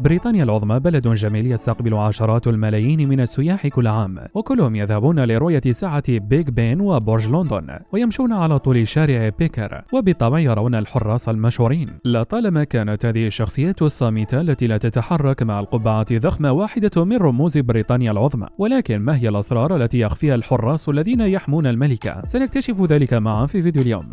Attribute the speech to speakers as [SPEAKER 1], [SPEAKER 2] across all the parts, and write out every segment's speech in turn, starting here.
[SPEAKER 1] بريطانيا العظمى بلد جميل يستقبل عشرات الملايين من السياح كل عام وكلهم يذهبون لرؤية ساعة بيج بين وبرج لندن ويمشون على طول شارع بيكر وبالطبع يرون الحراس المشهورين لطالما كانت هذه الشخصيات الصامتة التي لا تتحرك مع القبعة الضخمة واحدة من رموز بريطانيا العظمى ولكن ما هي الأسرار التي يخفيها الحراس الذين يحمون الملكة سنكتشف ذلك معا في فيديو اليوم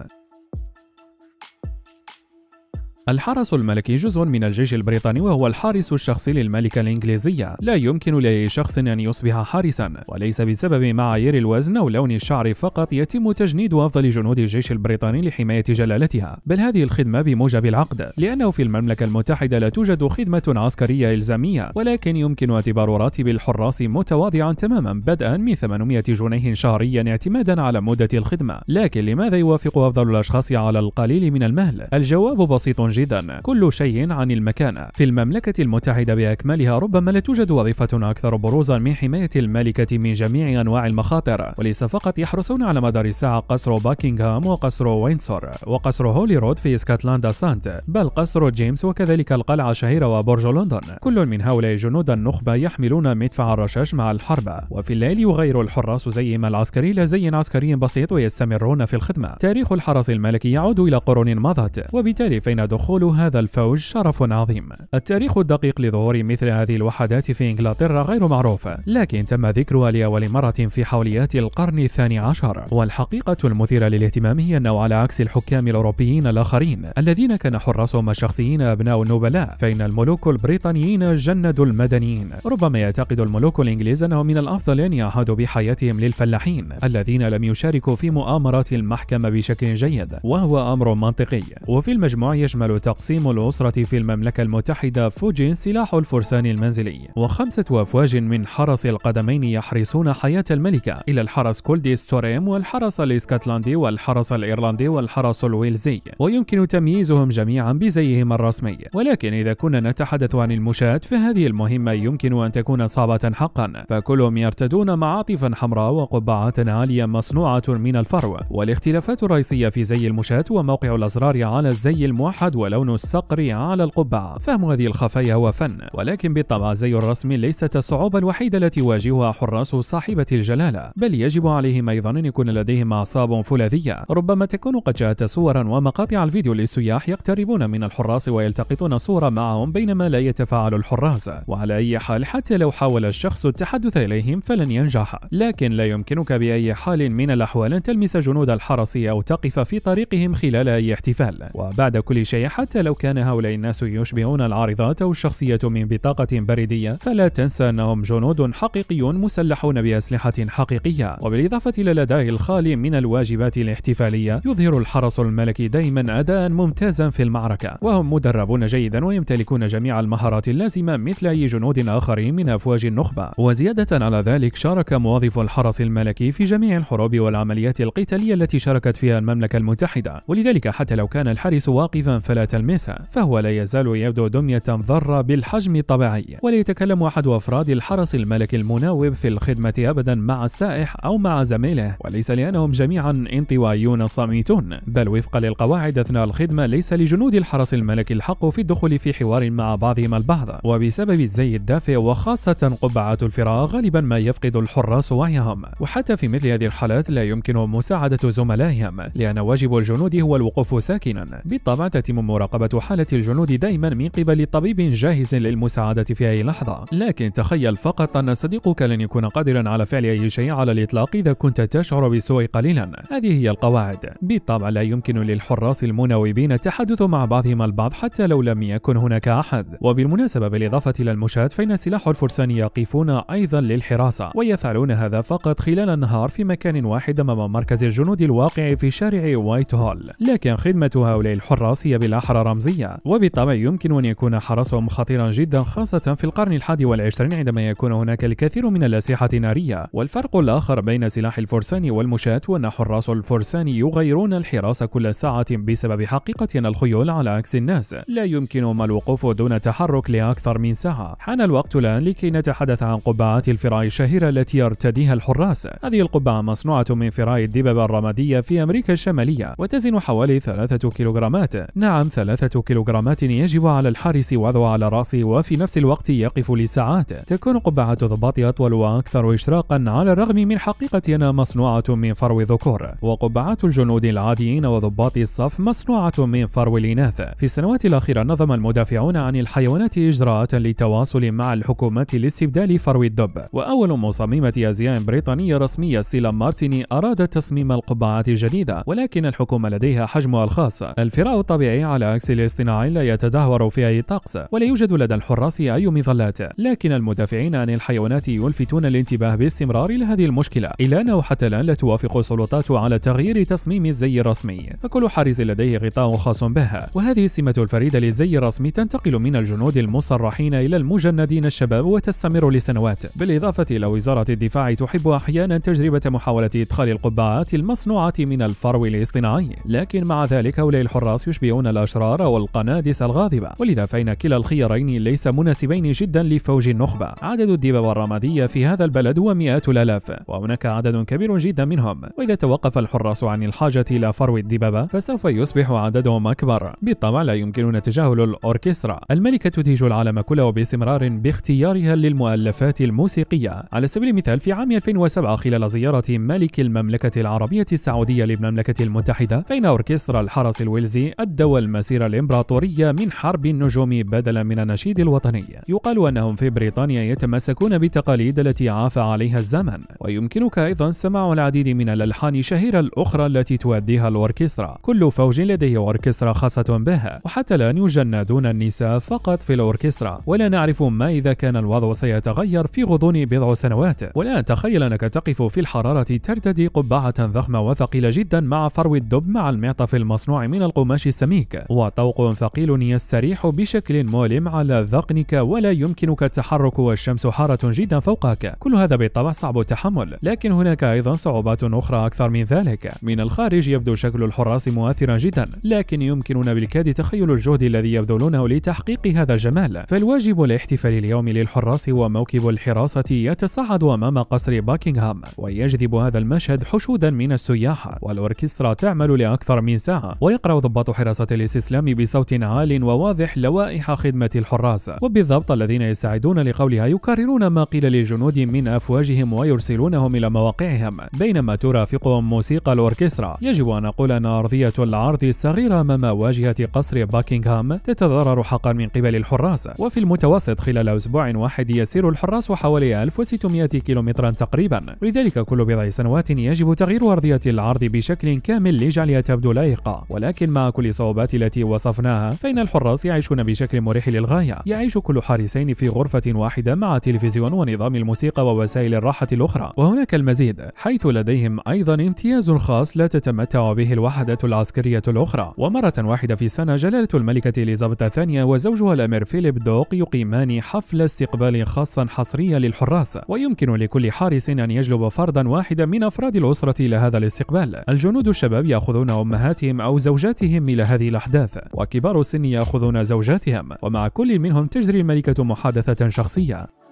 [SPEAKER 1] الحرس الملكي جزء من الجيش البريطاني وهو الحارس الشخصي للملكة الإنجليزية لا يمكن لأي شخص أن يصبح حارسا وليس بسبب معايير الوزن أو لون الشعر فقط يتم تجنيد أفضل جنود الجيش البريطاني لحماية جلالتها بل هذه الخدمة بموجب العقد لأنه في المملكة المتحدة لا توجد خدمة عسكرية إلزامية ولكن يمكن اعتبار راتب الحراس متواضعا تماما بدءا من 800 جنيه شهريا اعتمادا على مدة الخدمة لكن لماذا يوافق أفضل الأشخاص على القليل من المهل؟ الجواب بسيط جدا جدا كل شيء عن المكان في المملكة المتحدة بأكملها ربما لا توجد وظيفة أكثر بروزا من حماية الملكة من جميع أنواع المخاطر وليس فقط يحرسون على مدار الساعة قصر باكنغهام وقصر وينسور وقصر هولي رود في اسكتلندا سانت بل قصر جيمس وكذلك القلعة الشهيرة وبرج لندن كل من هؤلاء جنود النخبة يحملون مدفع الرشاش مع الحرب وفي الليل يغير الحراس زيهم العسكري إلى زي عسكري بسيط ويستمرون في الخدمة تاريخ الحرس الملكي يعود إلى قرون مضت وبالتالي فإن دخول دخول هذا الفوج شرف عظيم التاريخ الدقيق لظهور مثل هذه الوحدات في إنجلترا غير معروف لكن تم ذكرها لأول مرة في حوليات القرن الثاني عشر والحقيقة المثيرة للاهتمام هي أنه على عكس الحكام الأوروبيين الآخرين الذين كان حراسهم الشخصيين أبناء النبلاء فإن الملوك البريطانيين جندوا المدنيين ربما يعتقد الملوك الإنجليز أنه من الأفضل أن يعهدوا بحياتهم للفلاحين الذين لم يشاركوا في مؤامرات المحكمة بشكل جيد وهو أمر منطقي وفي المجموع يشمل تقسيم الأسرة في المملكة المتحدة فوجين سلاح الفرسان المنزلي وخمسة أفواج من حرس القدمين يحرسون حياة الملكة إلى الحرس كولدي ستوريم والحرس الإسكتلندي والحرس الإيرلندي والحرس الويلزي ويمكن تمييزهم جميعا بزيهم الرسمي ولكن إذا كنا نتحدث عن المشاة فهذه المهمة يمكن أن تكون صعبة حقا فكلهم يرتدون معاطفا حمراء وقبعات عالية مصنوعة من الفرو والاختلافات الرئيسية في زي المشاة وموقع الأزرار على الزي الموحد ولون الصقر على القبعة فهم هذه الخفايا هو فن ولكن بالطبع زي الرسم ليست الصعوبة الوحيدة التي يواجهها حراس صاحبة الجلالة بل يجب عليهم أيضا أن يكون لديهم أعصاب فولاذية ربما تكون قد جاءت صورا ومقاطع الفيديو للسياح يقتربون من الحراس ويلتقطون صورة معهم بينما لا يتفاعل الحراس وعلى أي حال حتى لو حاول الشخص التحدث إليهم فلن ينجح لكن لا يمكنك بأي حال من الأحوال أن تلمس جنود الحرس أو تقف في طريقهم خلال أي احتفال وبعد كل شيء حتى لو كان هؤلاء الناس يشبهون العارضات أو الشخصية من بطاقة بريدية فلا تنسى أنهم جنود حقيقيون مسلحون بأسلحة حقيقية وبالإضافة إلى الأداء الخالي من الواجبات الاحتفالية يظهر الحرس الملكي دائما أداء ممتازا في المعركة وهم مدربون جيدا ويمتلكون جميع المهارات اللازمة مثل أي جنود آخرين من أفواج النخبة وزيادة على ذلك شارك مواظف الحرس الملكي في جميع الحروب والعمليات القتالية التي شاركت فيها المملكة المتحدة ولذلك حتى لو كان الحارس واقفا فلا ولا تلمسه فهو لا يزال يبدو دمية ذرة بالحجم الطبيعي ولا يتكلم أحد أفراد الحرس الملكي المناوب في الخدمة أبدا مع السائح أو مع زميله وليس لأنهم جميعا انطوائيون صامتون بل وفقا للقواعد أثناء الخدمة ليس لجنود الحرس الملكي الحق في الدخول في حوار مع بعضهم البعض وبسبب الزي الدافئ وخاصة قبعات الفراغ غالبا ما يفقد الحراس وعيهم وحتى في مثل هذه الحالات لا يمكن مساعدة زملائهم لأن واجب الجنود هو الوقوف ساكنا بالطبع تتم مراقبة حالة الجنود دائما من قبل طبيب جاهز للمساعدة في أي لحظة لكن تخيل فقط أن صديقك لن يكون قادرا على فعل أي شيء على الإطلاق إذا كنت تشعر بسوء قليلا هذه هي القواعد بالطبع لا يمكن للحراس المناوبين التحدث مع بعضهم البعض حتى لو لم يكن هناك أحد وبالمناسبة بالإضافة إلى المشاة فإن سلاح الفرسان يقفون أيضا للحراسة ويفعلون هذا فقط خلال النهار في مكان واحد أمام مركز الجنود الواقع في شارع وايت هول لكن خدمة هؤلاء الحراس هي بالعكس حرى رمزية وبالطبع يمكن أن يكون حرسهم خطيرا جدا خاصة في القرن الحادي والعشرين عندما يكون هناك الكثير من الأسلحة النارية والفرق الآخر بين سلاح الفرسان والمشاة وأن حراس الفرسان يغيرون الحراس كل ساعة بسبب حقيقة أن الخيول على عكس الناس لا يمكنهم الوقوف دون تحرك لأكثر من ساعة حان الوقت الآن لكي نتحدث عن قبعات الفراء الشهيرة التي يرتديها الحراس هذه القبعة مصنوعة من فراء الدببة الرمادية في أمريكا الشمالية وتزن حوالي ثلاثة كيلوغرامات نعم ثلاثة كيلوغرامات يجب على الحارس وضعها على رأسه وفي نفس الوقت يقف لساعات تكون قبعة الضباط أطول وأكثر إشراقا على الرغم من حقيقة أنها مصنوعة من فرو ذكور وقبعات الجنود العاديين وضباط الصف مصنوعة من فرو الإناث في السنوات الأخيرة نظم المدافعون عن الحيوانات إجراءات للتواصل مع الحكومات لاستبدال فرو الدب وأول مصممة أزياء بريطانية رسمية سيلا مارتيني أرادت تصميم القبعات الجديدة ولكن الحكومة لديها حجمها الخاص الفراء الطبيعي على عكس الاصطناعي لا يتدهور في أي طقس ولا يوجد لدى الحراس أي مظلات لكن المدافعين عن الحيوانات يلفتون الانتباه باستمرار لهذه المشكلة إلا أنه حتى الآن لا توافق السلطات على تغيير تصميم الزي الرسمي فكل حارس لديه غطاء خاص به وهذه السمة الفريدة للزي الرسمي تنتقل من الجنود المصرحين إلى المجندين الشباب وتستمر لسنوات بالإضافة إلى وزارة الدفاع تحب أحيانا تجربة محاولة إدخال القبعات المصنوعة من الفرو الاصطناعي لكن مع ذلك هؤلاء الحراس يشبهون الأشخاص الأشرار والقنادس الغاضبة ولذا فإن كلا الخيارين ليس مناسبين جدا لفوج النخبة عدد الدباب الرمادية في هذا البلد هو مئات الآلاف وهناك عدد كبير جدا منهم وإذا توقف الحراس عن الحاجة إلى فرو الدبابة فسوف يصبح عددهم أكبر بالطبع لا يمكننا تجاهل الأوركسترا الملكة تتيج العالم كله باستمرار باختيارها للمؤلفات الموسيقية على سبيل المثال في عام 2007 خلال زيارة ملك المملكة العربية السعودية للمملكة المتحدة فإن أوركسترا الحرس الويلزي أدوا المسيرة الإمبراطورية من حرب النجوم بدلا من النشيد الوطني يقال أنهم في بريطانيا يتمسكون بالتقاليد التي عاف عليها الزمن ويمكنك أيضا سماع العديد من الألحان الشهيرة الأخرى التي تؤديها الأوركسترا كل فوج لديه أوركسترا خاصة بها وحتى الآن يجندون النساء فقط في الأوركسترا ولا نعرف ما إذا كان الوضع سيتغير في غضون بضع سنوات والآن تخيل أنك تقف في الحرارة ترتدي قبعة ضخمة وثقيلة جدا مع فرو الدب مع المعطف المصنوع من القماش السميك وطوق ثقيل يستريح بشكل مؤلم على ذقنك ولا يمكنك التحرك والشمس حارة جدا فوقك كل هذا بالطبع صعب التحمل لكن هناك أيضا صعوبات أخرى أكثر من ذلك من الخارج يبدو شكل الحراس مؤثرا جدا لكن يمكننا بالكاد تخيل الجهد الذي يبذلونه لتحقيق هذا الجمال فالواجب الاحتفال اليوم للحراس هو موكب الحراسة يتصعد أمام قصر باكنغهام ويجذب هذا المشهد حشودا من السياح والأوركسترا تعمل لأكثر من ساعة ويقرأ ضباط حراسة الاستسلام بصوت عال وواضح لوائح خدمة الحراس وبالضبط الذين يستعدون لقولها يكررون ما قيل للجنود من أفواجهم ويرسلونهم إلى مواقعهم بينما ترافقهم موسيقى الأوركسترا يجب أن أقول أن أرضية العرض الصغيرة أمام واجهة قصر باكنغهام تتضرر حقا من قبل الحراس وفي المتوسط خلال أسبوع واحد يسير الحراس حوالي 1600 كيلومترا تقريبا لذلك كل بضع سنوات يجب تغيير أرضية العرض بشكل كامل لجعلها تبدو لائقة ولكن مع كل صعوبات التي وصفناها فإن الحراس يعيشون بشكل مريح للغاية يعيش كل حارسين في غرفة واحدة مع تلفزيون ونظام الموسيقى ووسائل الراحة الأخرى وهناك المزيد حيث لديهم أيضا امتياز خاص لا تتمتع به الوحدات العسكرية الأخرى ومرة واحدة في السنة جلالة الملكة إليزابيث الثانية وزوجها الأمير فيليب دوق يقيمان حفل استقبال خاصا حصريا للحراس ويمكن لكل حارس أن يجلب فردا واحدا من أفراد الأسرة إلى هذا الاستقبال الجنود الشباب يأخذون أمهاتهم أو زوجاتهم إلى هذه الأحداث الأحداث وكبار السن يأخذون زوجاتهم ومع كل منهم تجري الملكة محادثة شخصية